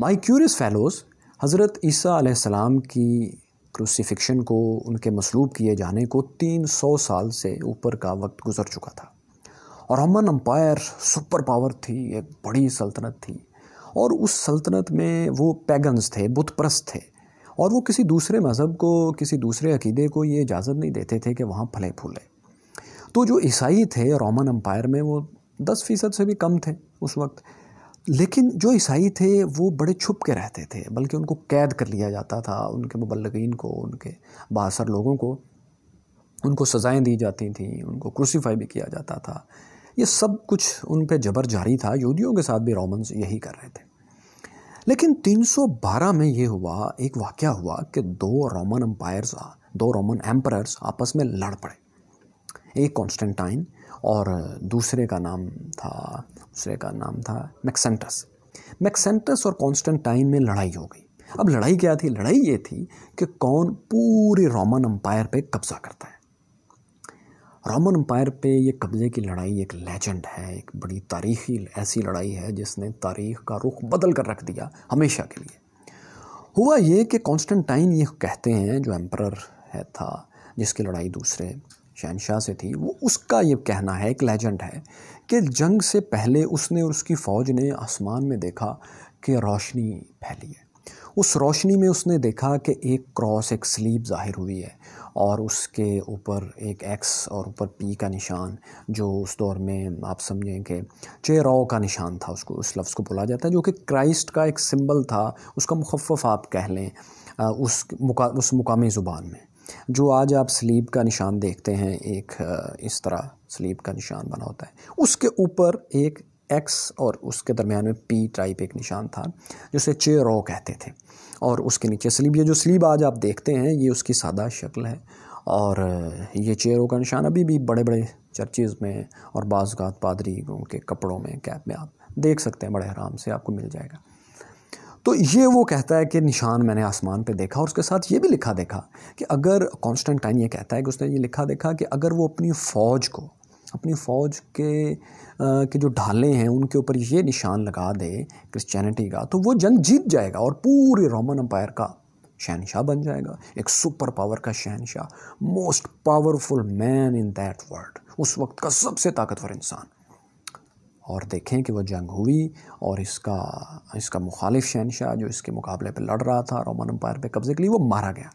माई curious फैलोज़ हज़रत ईसीम की क्रूसीफिक्शन को उनके मसलूब किए जाने को तीन सौ साल से ऊपर का वक्त गुज़र चुका था और रोमन अम्पायर सुपर पावर थी एक बड़ी सल्तनत थी और उस सल्तनत में वो पैगन्स थे बुतप्रस्त थे और वो किसी दूसरे मज़हब को किसी दूसरे अकीदे को ये इजाज़त नहीं देते थे कि वहाँ फले फूले तो जो ईसाई थे रोमन अम्पायर में वो दस फ़ीसद से भी कम थे उस वक्त लेकिन जो ईसाई थे वो बड़े छुप के रहते थे बल्कि उनको कैद कर लिया जाता था उनके मुबलगिन को उनके बासर लोगों को उनको सज़ाएं दी जाती थी उनको क्रूसीफाई भी किया जाता था ये सब कुछ उन पर जबर जारी था यहूदियों के साथ भी रोमन्स यही कर रहे थे लेकिन 312 में ये हुआ एक वाक़ हुआ कि दो रोमन अम्पायर्स दो रोमन एम्परर्स आपस में लड़ पड़े एक कॉन्स्टेंटाइन और दूसरे का नाम था दूसरे का नाम था मैक्सेंटस मैक्सेंटस और कॉन्स्टेंटाइन में लड़ाई हो गई अब लड़ाई क्या थी लड़ाई ये थी कि कौन पूरे रोमन अम्पायर पे कब्जा करता है रोमन अम्पायर पे ये कब्जे की लड़ाई एक लेजेंड है एक बड़ी तारीखी ऐसी लड़ाई है जिसने तारीख का रुख बदल कर रख दिया हमेशा के लिए हुआ ये कि कॉन्स्टेंटाइन ये कहते हैं जो एम्पर है था जिसकी लड़ाई दूसरे शहनशाह से थी वो उसका ये कहना है एक लेजेंड है कि जंग से पहले उसने और उसकी फ़ौज ने आसमान में देखा कि रोशनी फैली है उस रोशनी में उसने देखा कि एक क्रॉस एक स्लीप ज़ाहिर हुई है और उसके ऊपर एक एक्स और ऊपर पी का निशान जो उस दौर में आप समझें कि चेराव का निशान था उसको उस लफ्ज़ को बोला जाता है जो कि क्राइस्ट का एक सिंबल था उसका मुखफ़ आप कह लें उस मुका उस मुकामी ज़ुबान में जो आज आप स्लीप का निशान देखते हैं एक इस तरह स्लीप का निशान बना होता है उसके ऊपर एक एक्स और उसके दरमियान में पी टाइप एक निशान था जिसे चे रो कहते थे और उसके नीचे स्लीप ये जो स्लीब आज आप देखते हैं ये उसकी सादा शक्ल है और ये चेयरों का निशान अभी भी बड़े बड़े चर्चेज़ में और बाज़ात पादरी उनके कपड़ों में कैप में आप देख सकते हैं बड़े आराम से आपको मिल जाएगा तो ये वो कहता है कि निशान मैंने आसमान पे देखा और उसके साथ ये भी लिखा देखा कि अगर कॉन्स्टेंटाइन ये कहता है कि उसने ये लिखा देखा कि अगर वो अपनी फ़ौज को अपनी फ़ौज के आ, के जो ढाले हैं उनके ऊपर ये निशान लगा दे क्रिश्चियनिटी का तो वो जंग जीत जाएगा और पूरे रोमन अम्पायर का शहनशाह बन जाएगा एक सुपर पावर का शहनशाह most powerful man in that world उस वक्त का सबसे ताकतवर इंसान और देखें कि वह जंग हुई और इसका इसका मुखालिफ शहनशाह जो इसके मुकाबले पर लड़ रहा था रोमन अम्पायर पे कब्ज़े के लिए वो मारा गया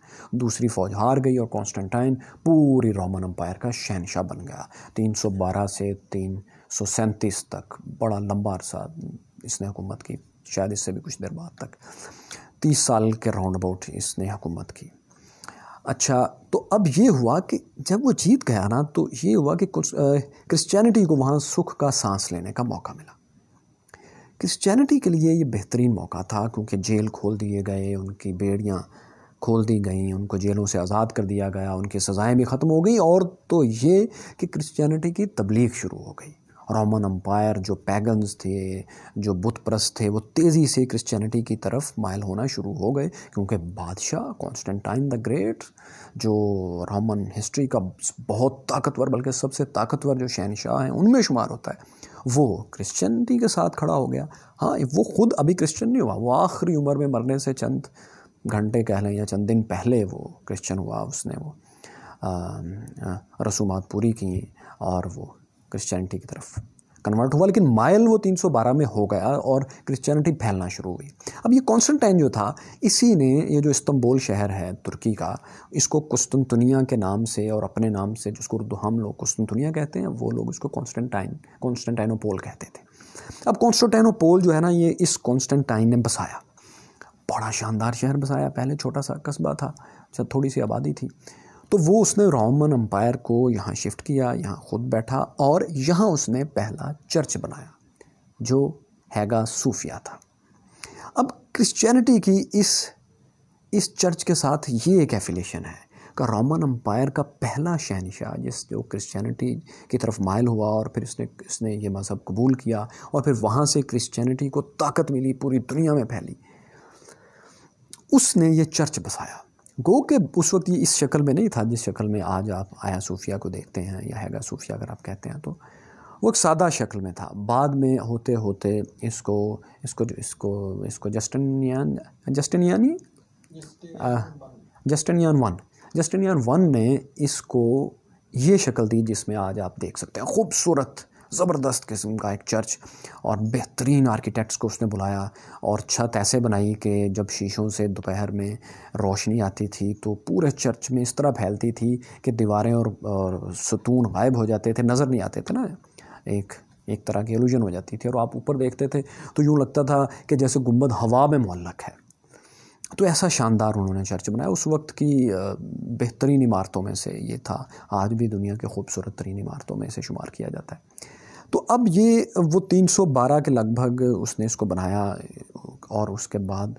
दूसरी फ़ौज हार गई और कॉन्स्टेंटाइन पूरी रोमन अम्पायर का शहनशाह बन गया 312 से तीन तक बड़ा लंबा अरसा इसने हुकूमत की शायद इससे भी कुछ देर बाद तक तीस साल के राउंड अबाउट इसने हुकूमत की अच्छा तो अब ये हुआ कि जब वो जीत गया ना तो ये हुआ कि क्रिश्चियनिटी को वहाँ सुख का सांस लेने का मौका मिला क्रिश्चियनिटी के लिए ये बेहतरीन मौका था क्योंकि जेल खोल दिए गए उनकी बेड़ियाँ खोल दी गई उनको जेलों से आज़ाद कर दिया गया उनकी सज़ाएँ भी ख़त्म हो गई और तो ये कि क्रिश्चियनिटी की तबलीग शुरू हो गई रोमन अम्पायर जो पैगन्स थे जो बुत प्रस्त थे वो तेज़ी से क्रिश्चियनिटी की तरफ मायल होना शुरू हो गए क्योंकि बादशाह कॉन्स्टेंटाइन द ग्रेट जो रोमन हिस्ट्री का बहुत ताकतवर बल्कि सबसे ताकतवर जो शहनशाह हैं उनमें शुमार होता है वो क्रिश्चियनिटी के साथ खड़ा हो गया हाँ वो खुद अभी क्रिश्चियन नहीं हुआ वो आखिरी उम्र में मरने से चंद घंटे कह लें या चंद दिन पहले वो क्रिश्चियन हुआ उसने वो रसूमात पूरी की और वो क्रिश्चियनिटी की तरफ कन्वर्ट हुआ लेकिन माइल वो 312 में हो गया और क्रिश्चियनिटी फैलना शुरू हुई अब ये कॉन्स्टेंटाइन जो था इसी ने ये जो इस्तंबोल शहर है तुर्की का इसको कुस्तुनतुनिया के नाम से और अपने नाम से जिसको उर्दू हम लोग कुस्तुनतुनिया कहते हैं वो लोग इसको कॉन्स्टेंटाइन कॉन्स्टेंटाइनोपोल कहते थे अब कॉन्स्टेंटाइनोपोल जो है ना ये इस कॉन्स्टेंटाइन ने बसाया बड़ा शानदार शहर बसाया पहले छोटा सा कस्बा था अच्छा थोड़ी सी आबादी थी तो वो उसने रोमन अम्पायर को यहाँ शिफ्ट किया यहाँ खुद बैठा और यहाँ उसने पहला चर्च बनाया जो हैगा सूफिया था अब क्रिश्चियनिटी की इस इस चर्च के साथ ये एक एफिलेशन है का रोमन अम्पायर का पहला शहनशाह जिस जो क्रिश्चियनिटी की तरफ मायल हुआ और फिर इसने इसने ये मज़हब कबूल किया और फिर वहाँ से क्रिश्चियनिटी को ताकत मिली पूरी दुनिया में फैली उसने ये चर्च बसाया गो के उस वक्त ये इस शक्ल में नहीं था जिस शक्ल में आज आप आया सूफिया को देखते हैं या हैगा सूफिया अगर आप कहते हैं तो वो एक सादा शक्ल में था बाद में होते होते इसको इसको इसको इसको जस्टनियान जस्टनियानी जस्टनियान वन जस्टनियान वन ने इसको ये शक्ल दी जिसमें आज आप देख सकते हैं खूबसूरत ज़बरदस्त किस्म का एक चर्च और बेहतरीन आर्किटेक्ट्स को उसने बुलाया और छत ऐसे बनाई कि जब शीशों से दोपहर में रोशनी आती थी तो पूरे चर्च में इस तरह फैलती थी कि दीवारें और, और सतून गायब हो जाते थे नज़र नहीं आते थे ना एक एक तरह की एलूजन हो जाती थी और आप ऊपर देखते थे तो यूँ लगता था कि जैसे गुम्बद हवा में मलक है तो ऐसा शानदार उन्होंने चर्च बनाया उस वक्त की बेहतरीन इमारतों में से ये था आज भी दुनिया के खूबसूरत तरीन इमारतों में से शुमार किया जाता है तो अब ये वो 312 के लगभग उसने इसको बनाया और उसके बाद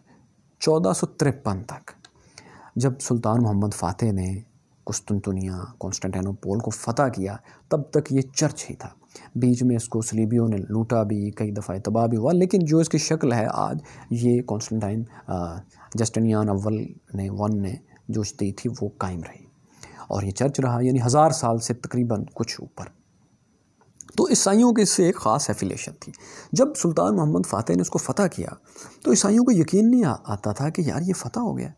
चौदह तक जब सुल्तान मोहम्मद फ़ातह ने कुस्तुनतुनिया कॉन्स्टेंटेनोपोल को फ़तह किया तब तक ये चर्च ही था बीच में इसको सलीबियों ने लूटा भी कई दफ़ा तबाह भी हुआ लेकिन जो इसकी शक्ल है आज ये कॉन्स्टेंटाइन जस्टनियान अव्वल ने वन ने जो दी थी वो कायम रही और ये चर्च रहा यानी हज़ार साल से तकरीबन कुछ ऊपर तो ईसाइयों की इससे एक ख़ास एफिलेशन थी जब सुल्तान मोहम्मद फ़ातह ने उसको फ़तह किया तो ईसाइयों को यकीन नहीं आता था कि यार ये फ़तह हो गया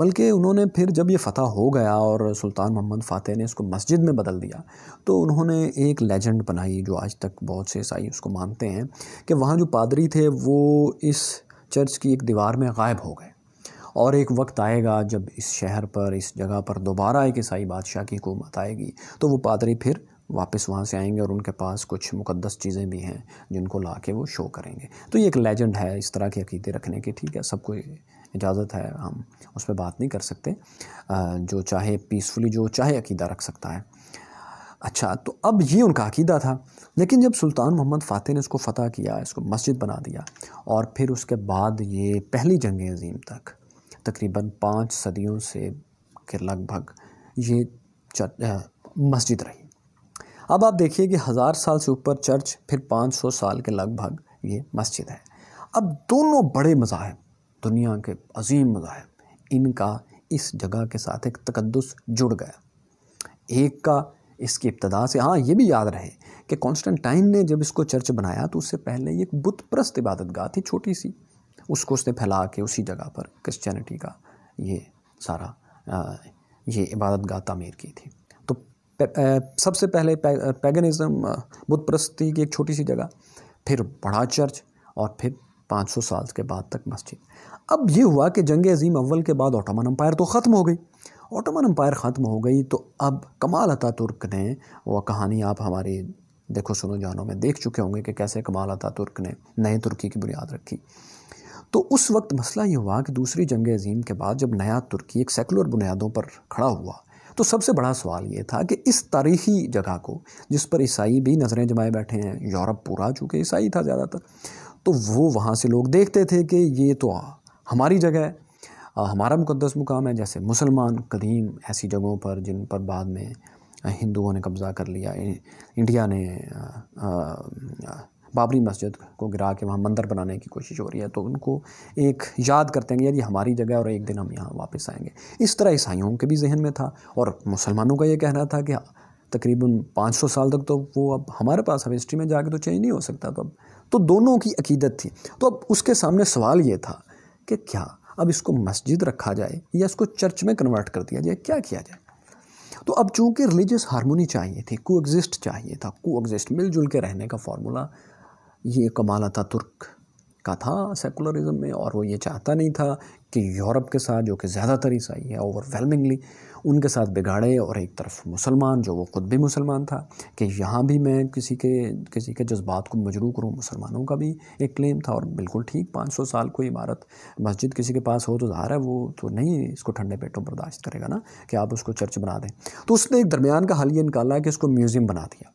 बल्कि उन्होंने फिर जब ये फ़तह हो गया और सुल्तान मोहम्मद फ़ातह ने इसको मस्जिद में बदल दिया तो उन्होंने एक लेजेंड बनाई जो आज तक बहुत से ईसाई उसको मानते हैं कि वहाँ जो पादरी थे वो इस चर्च की एक दीवार में गायब हो गए और एक वक्त आएगा जब इस शहर पर इस जगह पर दोबारा एक ईसाई बादशाह की हुकूमत आएगी तो वो पादरी फिर वापस वहाँ से आएंगे और उनके पास कुछ मुकद्दस चीज़ें भी हैं जिनको ला के वो शो करेंगे तो ये एक लेजेंड है इस तरह के अकीदे रखने के ठीक है सबको इजाज़त है हम उस पर बात नहीं कर सकते जो चाहे पीसफुली जो चाहे अकीदा रख सकता है अच्छा तो अब ये उनका अकीदा था लेकिन जब सुल्तान मोहम्मद फ़ातह ने इसको फ़तह किया इसको मस्जिद बना दिया और फिर उसके बाद ये पहली जंग अजीम तक तकरीबन पाँच सदियों से के लगभग ये मस्जिद रही अब आप देखिए कि हज़ार साल से ऊपर चर्च फिर 500 साल के लगभग ये मस्जिद है अब दोनों बड़े मज़ाहब दुनिया के अजीम मज़ाहब इनका इस जगह के साथ एक तकदस जुड़ गया एक का इसकी इब्तदा से हाँ ये भी याद रहे कि कॉन्स्टेंटाइन ने जब इसको चर्च बनाया तो उससे पहले ये एक बुतप्रस्त इबादत गाह थी छोटी सी उसको उसने फैला के उसी जगह पर क्रिश्चियनिटी का ये सारा आ, ये इबादत गाह तमीर की थी सबसे पहले पैगनिज़म बुद्ध प्रस्ती की एक छोटी सी जगह फिर बड़ा चर्च और फिर 500 साल के बाद तक मस्जिद अब ये हुआ कि जंग अजीम अव्वल के बाद ओटोमन अम्पायर तो ख़त्म हो गई ओटोमन अम्पायर ख़त्म हो गई तो अब कमाल अता तुर्क ने वो कहानी आप हमारी देखो सुनो जानों में देख चुके होंगे कि कैसे कमाल अता तुर्क ने नए तुर्की की बुनियाद रखी तो उस वक्त मसला ये हुआ कि दूसरी जंग अजीम के बाद जब नया तुर्की एक सेकुलर बुनियादों पर खड़ा हुआ तो सबसे बड़ा सवाल ये था कि इस तारीखी जगह को जिस पर ईसाई भी नज़रें जमाए बैठे हैं यूरोप पूरा चूँकि ईसाई था ज़्यादातर तो वो वहाँ से लोग देखते थे कि ये तो हमारी जगह है हमारा मुकदस मुकाम है जैसे मुसलमान कदीम ऐसी जगहों पर जिन पर बाद में हिंदुओं ने कब्ज़ा कर लिया इंडिया ने बाबरी मस्जिद को गिरा के वहाँ मंदिर बनाने की कोशिश हो रही है तो उनको एक याद करते हैं यार ये हमारी जगह और एक दिन हम यहाँ वापस आएंगे इस तरह ईसाइयों के भी जहन में था और मुसलमानों का ये कहना था कि हाँ, तकरीबन 500 साल तक तो वो अब हमारे पास अब हिस्ट्री में जाके तो चेंज नहीं हो सकता तो अब तो दोनों की अकीदत थी तो अब उसके सामने सवाल ये था कि क्या अब इसको मस्जिद रखा जाए या इसको चर्च में कन्वर्ट कर दिया जाए क्या किया जाए तो अब चूंकि रिलीजियस हारमोनी चाहिए थी को एग्जिस्ट चाहिए था को एग्जिस्ट मिलजुल के रहने का फार्मूला ये कमाल था तुर्क का था सेकुलरिज्म में और वो ये चाहता नहीं था कि यूरोप के साथ जो कि ज़्यादातर ईसाई है ओवरवेलमिंगली उनके साथ बिगाड़े और एक तरफ मुसलमान जो वो ख़ुद भी मुसलमान था कि यहाँ भी मैं किसी के किसी के जज्बात को मजरू करूँ मुसलमानों का भी एक क्लेम था और बिल्कुल ठीक 500 साल कोई इमारत मस्जिद किसी के पास हो तो ज़ाहिर है वो तो नहीं इसको ठंडे पेटों बर्दाश्त करेगा ना कि आप उसको चर्च बना दें तो उसने एक दरमियान का हल ये निकाला कि इसको म्यूज़ियम बना दिया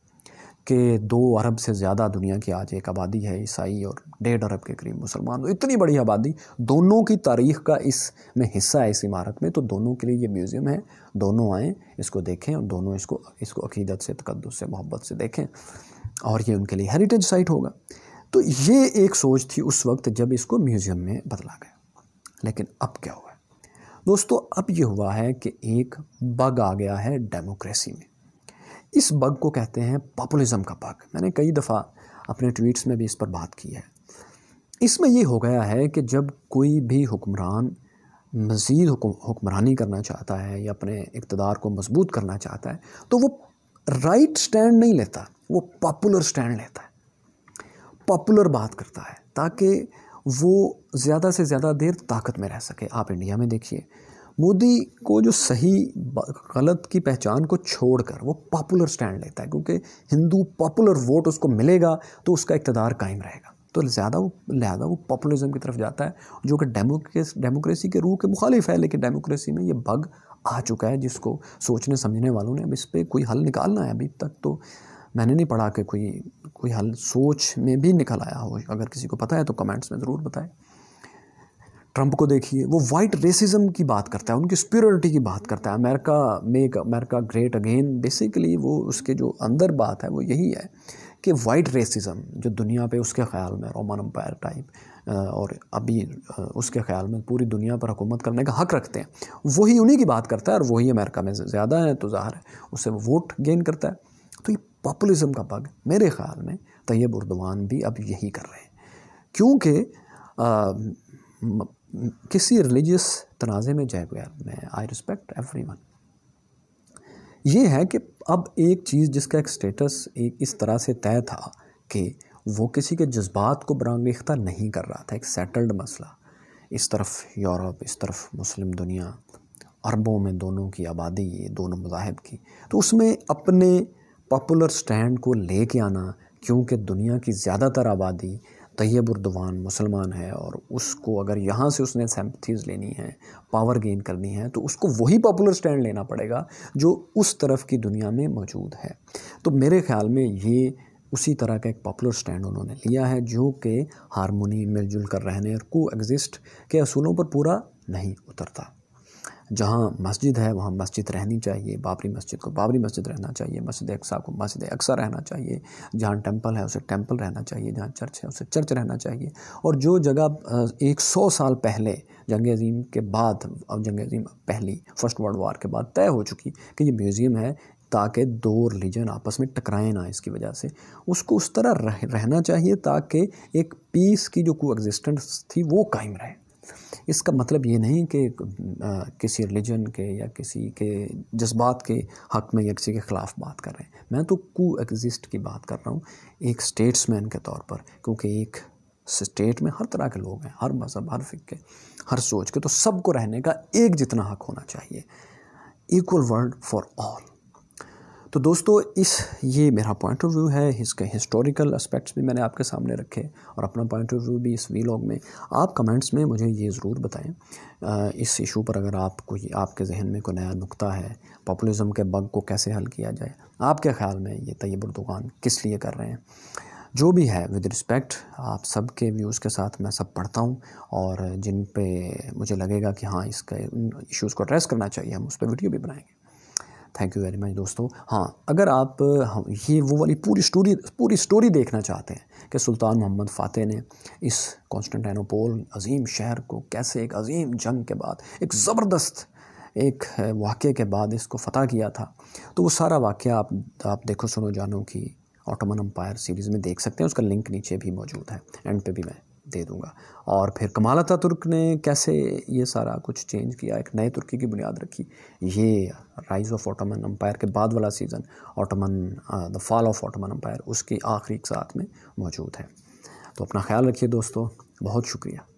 कि दो अरब से ज़्यादा दुनिया की आज एक आबादी है ईसाई और डेढ़ अरब के करीब मुसलमान तो इतनी बड़ी आबादी दोनों की तारीख का इस में हिस्सा है इस इमारत में तो दोनों के लिए ये म्यूज़ियम है दोनों आएँ इसको देखें और दोनों इसको इसको अकीदत से तकदस से मोहब्बत से देखें और ये उनके लिए हेरिटेज साइट होगा तो ये एक सोच थी उस वक्त जब इसको म्यूज़ियम में बदला गया लेकिन अब क्या हुआ दोस्तों अब ये हुआ है कि एक बग आ गया है डेमोक्रेसी में इस बग को कहते हैं पॉपुलिज्म का बग मैंने कई दफ़ा अपने ट्वीट्स में भी इस पर बात की है इसमें ये हो गया है कि जब कोई भी हुक्मरान मज़ीद हुक्मरानी करना चाहता है या अपने इकतदार को मजबूत करना चाहता है तो वो राइट स्टैंड नहीं लेता वो पॉपुलर स्टैंड लेता है पॉपुलर बात करता है ताकि वो ज़्यादा से ज़्यादा देर ताकत में रह सके आप इंडिया में देखिए मोदी को जो सही गलत की पहचान को छोड़कर वो पॉपुलर स्टैंड लेता है क्योंकि हिंदू पॉपुलर वोट उसको मिलेगा तो उसका इकतदार कायम रहेगा तो ज़्यादा वो लिहाजा वो पॉपुलिज्म की तरफ जाता है जो कि डेमोक्रेसी के रूह के मुखालिफ है लेकिन डेमोक्रेसी में ये बग आ चुका है जिसको सोचने समझने वालों ने अब इस पर कोई हल निकालना है अभी तक तो मैंने नहीं पढ़ा कि कोई कोई हल सोच में भी निकल आया हो अगर किसी को पता है तो कमेंट्स में ज़रूर बताएं ट्रंप को देखिए वो वाइट रेसिज्म की बात करता है उनकी स्प्योरिटी की बात करता है America make America great again basically वो उसके जो अंदर बात है वो यही है कि वाइट रेसिज्म जो दुनिया पे उसके ख्याल में रोमन अम्पायर टाइप और अभी उसके ख्याल में पूरी दुनिया पर हुकूमत करने का हक रखते हैं वही उन्हीं की बात करता है और वही अमेरिका में ज़्यादा है तो ज़ाहिर है उससे वो वोट गेन करता है तो ये पॉपुलज़म का पग मेरे ख्याल में तैयब उर्दवान भी अब यही कर रहे हैं क्योंकि किसी रिलीजियस तनाज़े में जाए बगैर मैं आई रिस्पेक्ट एवरी वन ये है कि अब एक चीज़ जिसका एक स्टेटस एक इस तरह से तय था कि वो किसी के जज्बात को बरांगेख्ता नहीं कर रहा था एक सेटल्ड मसला इस तरफ यूरोप इस तरफ मुस्लिम दुनिया अरबों में दोनों की आबादी ये दोनों मजाहब की तो उसमें अपने पॉपुलर स्टैंड को ले के आना क्योंकि दुनिया की ज़्यादातर आबादी तैयब उर्दवान मुसलमान है और उसको अगर यहाँ से उसने सैम्पथीज़ लेनी है पावर गेन करनी है तो उसको वही पॉपुलर स्टैंड लेना पड़ेगा जो उस तरफ की दुनिया में मौजूद है तो मेरे ख्याल में ये उसी तरह का एक पॉपुलर स्टैंड उन्होंने लिया है जो कि हारमोनी मिलजुल कर रहने और को एग्जिस्ट के असूलों पर पूरा नहीं उतरता जहाँ मस्जिद है वहाँ मस्जिद रहनी चाहिए बाबरी मस्जिद को बाबरी मस्जिद रहना चाहिए मस्जिद अक्सा को मस्जिद अक्सा रहना चाहिए जहाँ टेम्पल है उसे टेम्पल रहना चाहिए जहाँ चर्च है उसे चर्च रहना चाहिए और जो जगह एक सौ साल पहले जंग अजीम के बाद अब जंग अजीम पहली फ़र्स्ट वर्ल्ड वार के बाद तय हो चुकी कि ये म्यूज़ियम है ताकि दो रिलीजन आपस में टकराए ना इसकी वजह से उसको उस तरह रह, रहना चाहिए ताकि एक पीस की जो को एग्जिस्टेंस थी वो कायम रहे इसका मतलब ये नहीं कि किसी रिलीजन के या किसी के जज्बात के हक़ में या किसी के ख़िलाफ़ बात कर रहे हैं मैं तो को एग्ज़िस्ट की बात कर रहा हूँ एक स्टेट्समैन के तौर पर क्योंकि एक स्टेट में हर तरह के लोग हैं हर मज़हब हर फ़िक्के हर सोच के तो सबको रहने का एक जितना हक़ होना चाहिए इक्वल वर्ल्ड फॉर ऑल तो दोस्तों इस ये मेरा पॉइंट ऑफ व्यू है इसके हिस्टोरिकल एस्पेक्ट्स भी मैंने आपके सामने रखे और अपना पॉइंट ऑफ व्यू भी इस वीलॉग में आप कमेंट्स में मुझे ये ज़रूर बताएं इस इशू पर अगर आप कोई आपके जहन में कोई नया नुकता है पॉपुलिज्म के बग को कैसे हल किया जाए आपके ख्याल में ये तयब दुकान किस लिए कर रहे हैं जो भी है विद रिस्पेक्ट आप सब के व्यूज़ के साथ मैं सब पढ़ता हूँ और जिन पे मुझे लगेगा कि हाँ इसका इशूज़ इश्यूज़ को एड्रेस करना चाहिए हम उस पर वीडियो भी बनाएंगे थैंक यू वेरी मच दोस्तों हाँ अगर आप हाँ, ये वो वाली पूरी स्टोरी पूरी स्टोरी देखना चाहते हैं कि सुल्तान मोहम्मद फ़ातह ने इस कॉन्स्टेंटाइनोपोल अजीम शहर को कैसे एक अजीम जंग के बाद एक ज़बरदस्त एक वाक़े के बाद इसको फ़तह किया था तो वो सारा वाक़ आप आप देखो सुनो जानो कि ऑटोमन अम्पायर सीरीज़ में देख सकते हैं उसका लिंक नीचे भी मौजूद है एंड पे भी मैं दे दूंगा और फिर कमालता तुर्क ने कैसे ये सारा कुछ चेंज किया एक नए तुर्की की बुनियाद रखी ये राइज़ ऑफ ऑटोमन अम्पायर के बाद वाला season Ottoman the fall of Ottoman empire उसकी आखिरी साथ में मौजूद है तो अपना ख्याल रखिए दोस्तों बहुत शुक्रिया